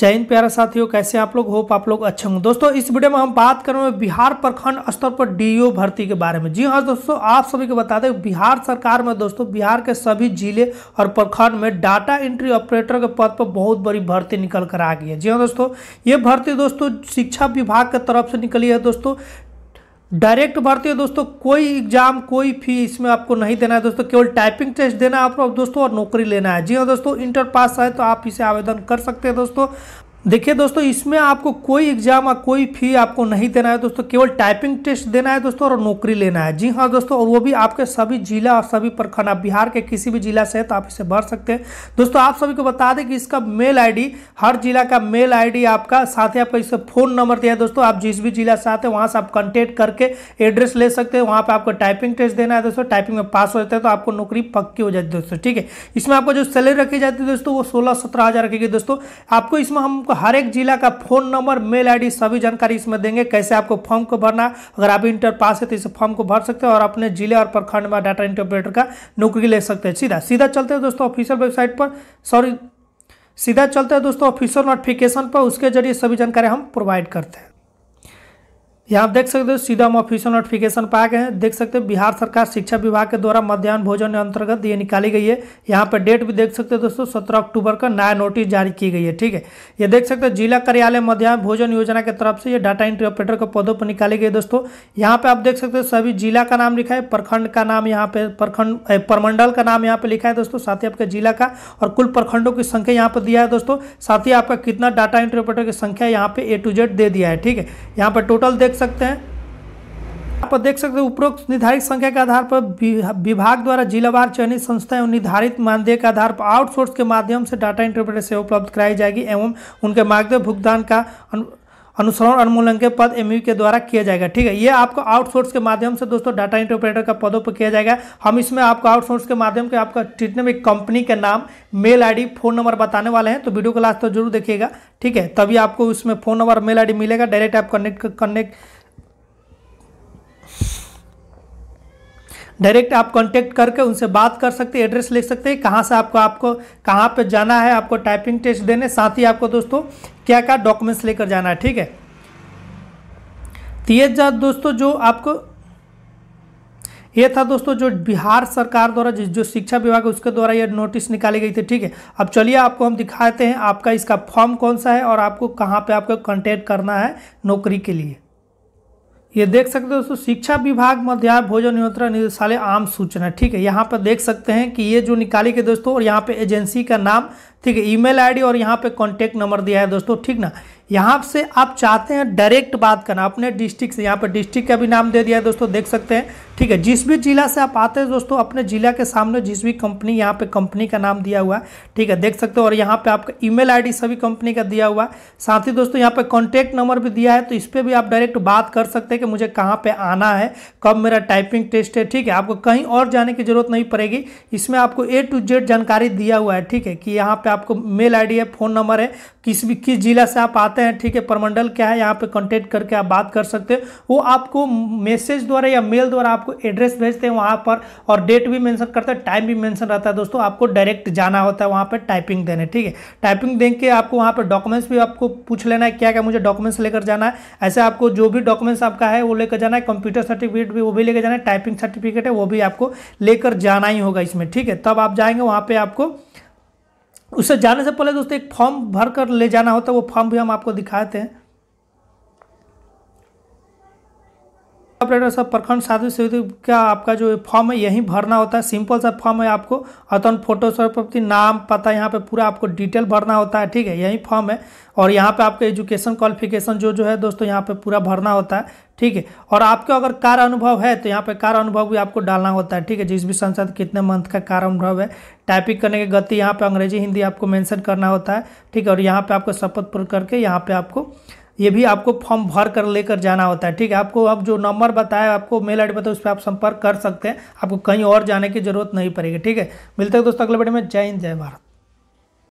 जय हिंद प्यारा साथियों कैसे आप लोग होप आप लोग अच्छे होंगे दोस्तों इस वीडियो में हम बात कर रहे हैं बिहार प्रखंड स्तर पर डीओ भर्ती के बारे में जी हाँ दोस्तों आप सभी को बता दें बिहार सरकार में दोस्तों बिहार के सभी जिले और प्रखंड में डाटा एंट्री ऑपरेटर के पद पर बहुत बड़ी भर्ती निकल कर आ गई है जी हाँ दोस्तों ये भर्ती दोस्तों शिक्षा विभाग के तरफ से निकली है दोस्तों डायरेक्ट भर्ती है दोस्तों कोई एग्जाम कोई फी इसमें आपको नहीं देना है दोस्तों केवल टाइपिंग टेस्ट देना है आपको दोस्तों और नौकरी लेना है जी हाँ दोस्तों इंटर पास है तो आप इसे आवेदन कर सकते हैं दोस्तों देखिए दोस्तों इसमें आपको कोई एग्जाम और कोई फी आपको नहीं देना है दोस्तों केवल टाइपिंग टेस्ट देना है दोस्तों और नौकरी लेना है जी हाँ दोस्तों और वो भी आपके सभी जिला और सभी प्रखंड आप बिहार के किसी भी जिला से है तो आप इसे भर सकते हैं दोस्तों आप सभी को बता दें कि इसका मेल आईडी हर जिला का मेल आई आपका साथ ही आपका इसे फोन नंबर दिया है दोस्तों आप जिस भी जिला से आते हैं वहाँ से आप कॉन्टेक्ट करके एड्रेस ले सकते हैं वहाँ पर आपको टाइपिंग टेस्ट देना है दोस्तों टाइपिंग में पास हो जाता है तो आपको नौकरी पक्की हो जाती है दोस्तों ठीक है इसमें आपको जो सैलरी रखी जाती है दोस्तों वो सोलह सत्रह रखी गई दोस्तों आपको इसमें हमको हर एक जिला का फोन नंबर मेल आईडी सभी जानकारी इसमें देंगे कैसे आपको फॉर्म को भरना अगर आप इंटर पास है तो इस फॉर्म को भर सकते हैं और अपने जिले और प्रखंड में डाटा इंटरप्रेटर का नौकरी ले सकते हैं सीधा सीधा चलते हैं दोस्तों ऑफिशियल वेबसाइट पर सॉरी सीधा चलते हैं दोस्तों ऑफिशियल नोटिफिकेशन पर उसके जरिए सभी जानकारी हम प्रोवाइड करते हैं यहाँ आप देख सकते हो सीधा हम ऑफिशियल नोटिफिकेशन पा गए हैं देख सकते हो बिहार सरकार शिक्षा विभाग के द्वारा मध्यान्ह भोजन अंतर्गत ये निकाली गई है यहाँ पर डेट भी देख सकते हो दोस्तों सत्रह अक्टूबर का नया नोटिस जारी की गई है ठीक है ये देख सकते हो जिला कार्यालय मध्यान्ह भोजन योजना के तरफ से ये डाटा एंट्री ऑपरेटर के पदों पर निकाली गई दोस्तों यहाँ पर आप देख सकते हो सभी जिला का नाम लिखा है प्रखंड का नाम यहाँ पे प्रखंड परमंडल का नाम यहाँ पे लिखा है दोस्तों साथ ही आपके जिला का और कुल प्रखंडों की संख्या यहाँ पर दिया है दोस्तों साथ ही आपका कितना डाटा एंट्री ऑपरेटर की संख्या यहाँ पे ए टू जेड दे दिया है ठीक है यहाँ पर टोटल देख सकते हैं आप देख सकते हैं उपरोक्त निर्धारित संख्या के आधार पर विभाग द्वारा जिलावार चयनित संस्थाएं और निर्धारित मानदेय के आधार पर आउटसोर्स के माध्यम से डाटा इंटरप्रेटर सेवा उपलब्ध कराई जाएगी एवं उनके मार्गदेय भुगतान का अनु... अनुसरण अनुमूलन के पद एमयू के द्वारा किया जाएगा ठीक है ये आपको आउटसोर्स के माध्यम से दोस्तों डाटा इंटरप्रेटर का पदों पर किया जाएगा हम इसमें आपको आउटसोर्स के माध्यम के आपका जितने में कंपनी का नाम मेल आईडी फोन नंबर बताने वाले हैं तो वीडियो क्लास तो जरूर देखिएगा ठीक है तभी आपको उसमें फोन नंबर मेल आई मिलेगा डायरेक्ट आप कनेक्ट कनेक्ट डायरेक्ट आप कांटेक्ट करके उनसे बात कर सकते हैं एड्रेस लिख सकते हैं कहाँ से आपको आपको कहाँ पे जाना है आपको टाइपिंग टेस्ट देने साथ ही आपको दोस्तों क्या क्या डॉक्यूमेंट्स लेकर जाना है ठीक है तो ये दोस्तों जो आपको ये था दोस्तों जो बिहार सरकार द्वारा जो शिक्षा विभाग है उसके द्वारा ये नोटिस निकाली गई थी ठीक है अब चलिए आपको हम दिखाते हैं आपका इसका फॉर्म कौन सा है और आपको कहाँ पे आपको कॉन्टैक्ट करना है नौकरी के लिए ये देख सकते हो दोस्तों शिक्षा विभाग मध्याह भोजन नियंत्रण निदेशालय आम सूचना ठीक है यहाँ पर देख सकते हैं कि ये जो निकाली के दोस्तों और यहाँ पे एजेंसी का नाम ठीक है ईमेल आईडी और यहाँ पे कॉन्टैक्ट नंबर दिया है दोस्तों ठीक ना यहाँ से आप चाहते हैं डायरेक्ट बात करना अपने डिस्ट्रिक्ट से यहाँ पर डिस्ट्रिक्ट का भी नाम दे दिया है दोस्तों देख सकते हैं ठीक है जिस भी जिला से आप आते हैं दोस्तों अपने जिला के सामने जिस भी कंपनी यहाँ पे कंपनी का नाम दिया हुआ है ठीक है देख सकते हो और यहाँ पे आपका ई मेल सभी कंपनी का दिया हुआ है साथ ही दोस्तों यहाँ पे कॉन्टैक्ट नंबर भी दिया है तो इस पर भी आप डायरेक्ट बात कर सकते हैं कि मुझे कहाँ पर आना है कब मेरा टाइपिंग टेस्ट है ठीक है आपको कहीं और जाने की जरूरत नहीं पड़ेगी इसमें आपको ए टू जेड जानकारी दिया हुआ है ठीक है कि यहाँ पर आपको मेल आईडी है फ़ोन नंबर है किस भी किस जिला से आप आते हैं ठीक है परमंडल क्या है यहाँ पे कॉन्टेक्ट करके आप बात कर सकते हैं वो आपको मैसेज द्वारा या मेल द्वारा आपको एड्रेस भेजते हैं वहाँ पर और डेट भी मेंशन करते हैं टाइम भी मेंशन रहता है दोस्तों आपको डायरेक्ट जाना होता है वहाँ पर टाइपिंग देने ठीक है टाइपिंग दे के आपको वहाँ पर डॉक्यूमेंट्स भी आपको पूछ लेना है क्या क्या मुझे डॉक्यूमेंट्स लेकर जाना है ऐसे आपको जो भी डॉक्यूमेंट्स आपका है वो लेकर जाना है कंप्यूटर सर्टिफिकेट भी वो भी लेकर जाना है टाइपिंग सर्टिफिकेट है वो भी आपको लेकर जाना ही होगा इसमें ठीक है तब आप जाएंगे वहाँ पर आपको उससे जाने से पहले दोस्तों एक फॉर्म भर कर ले जाना होता है वो फॉर्म भी हम आपको दिखाते हैं ऑपरेटर सब प्रखंड साधु सेतु का आपका जो फॉर्म है यही भरना होता है सिंपल सा फॉर्म है आपको अतन फोटो सर्वप्रति नाम पता यहाँ पे पूरा आपको डिटेल भरना होता है ठीक है यही फॉर्म है और यहाँ पे आपका एजुकेशन क्वालिफिकेशन जो जो है दोस्तों यहाँ पे पूरा भरना होता है ठीक है और आपका अगर कार अनुभव है तो यहाँ पे कार अनुभव भी आपको डालना होता है ठीक है जिस भी संसद कितने मंथ का कार अनुभव है टाइपिंग करने की गति यहाँ पे अंग्रेजी हिंदी आपको मेंशन करना होता है ठीक है और यहाँ पे आपको शपथ पूर्ण करके यहाँ पे आपको ये भी आपको फॉर्म भर कर लेकर जाना होता है ठीक है आपको अब आप जो नंबर बताया आपको मेल आई डी बताया उस पर आप संपर्क कर सकते हैं आपको कहीं और जाने की जरूरत नहीं पड़ेगी ठीक है मिलते हैं दोस्तों अगले बड़े में जय हिंद जय भारत